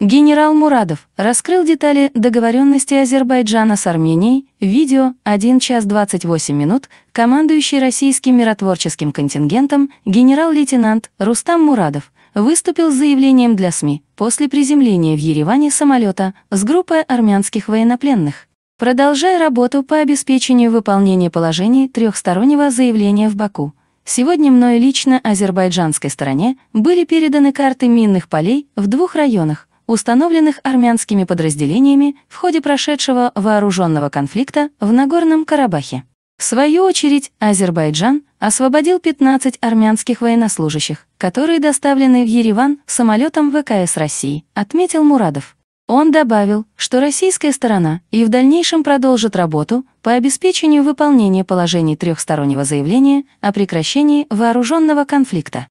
Генерал Мурадов раскрыл детали договоренности Азербайджана с Арменией, видео 1 час 28 минут, командующий российским миротворческим контингентом генерал-лейтенант Рустам Мурадов выступил с заявлением для СМИ после приземления в Ереване самолета с группой армянских военнопленных, продолжая работу по обеспечению выполнения положений трехстороннего заявления в Баку. Сегодня мной лично азербайджанской стороне были переданы карты минных полей в двух районах установленных армянскими подразделениями в ходе прошедшего вооруженного конфликта в Нагорном Карабахе. В свою очередь, Азербайджан освободил 15 армянских военнослужащих, которые доставлены в Ереван самолетом ВКС России, отметил Мурадов. Он добавил, что российская сторона и в дальнейшем продолжит работу по обеспечению выполнения положений трехстороннего заявления о прекращении вооруженного конфликта.